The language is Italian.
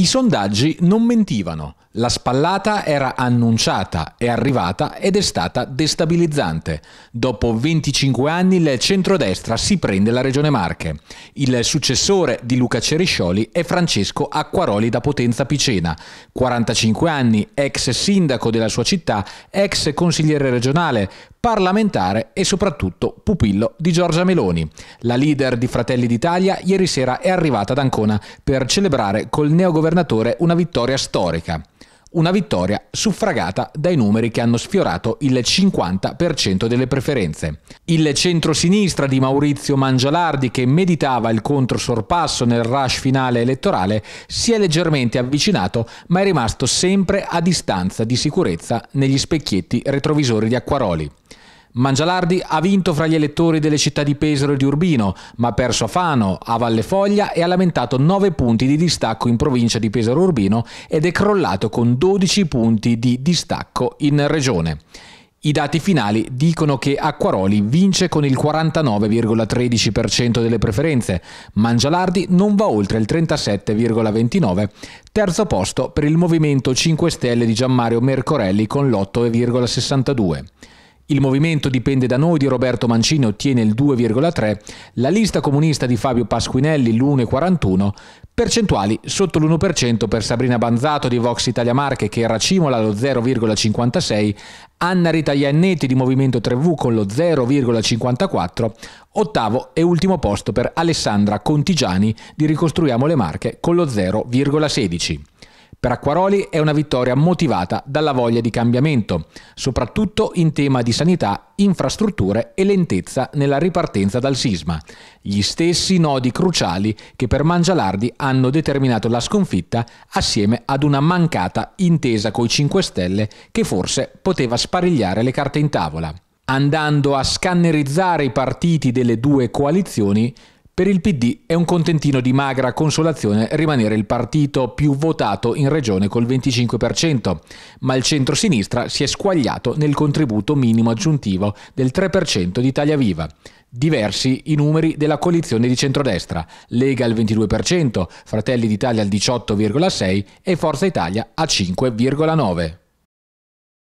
I sondaggi non mentivano, la spallata era annunciata, è arrivata ed è stata destabilizzante. Dopo 25 anni il centrodestra si prende la regione Marche. Il successore di Luca Ceriscioli è Francesco Acquaroli da Potenza Picena, 45 anni, ex sindaco della sua città, ex consigliere regionale, parlamentare e soprattutto pupillo di Giorgia Meloni. La leader di Fratelli d'Italia ieri sera è arrivata ad Ancona per celebrare col neogovernatore governatore una vittoria storica, una vittoria suffragata dai numeri che hanno sfiorato il 50% delle preferenze. Il centro-sinistra di Maurizio Mangialardi, che meditava il controsorpasso nel rush finale elettorale, si è leggermente avvicinato ma è rimasto sempre a distanza di sicurezza negli specchietti retrovisori di Acquaroli. Mangialardi ha vinto fra gli elettori delle città di Pesaro e di Urbino, ma ha perso a Fano, a Valle Foglia e ha lamentato 9 punti di distacco in provincia di Pesaro Urbino ed è crollato con 12 punti di distacco in regione. I dati finali dicono che Acquaroli vince con il 49,13% delle preferenze, Mangialardi non va oltre il 37,29%, terzo posto per il Movimento 5 Stelle di Gianmario Mercorelli con l'8,62%. Il movimento dipende da noi di Roberto Mancini ottiene il 2,3, la lista comunista di Fabio Pasquinelli l'1,41, percentuali sotto l'1% per Sabrina Banzato di Vox Italia Marche che racimola lo 0,56, Anna Rita Iannetti di Movimento 3V con lo 0,54, ottavo e ultimo posto per Alessandra Contigiani di Ricostruiamo le Marche con lo 0,16. Per Acquaroli è una vittoria motivata dalla voglia di cambiamento, soprattutto in tema di sanità, infrastrutture e lentezza nella ripartenza dal sisma, gli stessi nodi cruciali che per Mangialardi hanno determinato la sconfitta assieme ad una mancata intesa coi 5 Stelle che forse poteva sparigliare le carte in tavola andando a scannerizzare i partiti delle due coalizioni, per il PD è un contentino di magra consolazione rimanere il partito più votato in regione col 25%, ma il centro-sinistra si è squagliato nel contributo minimo aggiuntivo del 3% di Italia Viva. Diversi i numeri della coalizione di centrodestra, Lega al 22%, Fratelli d'Italia al 18,6% e Forza Italia a 5,9%.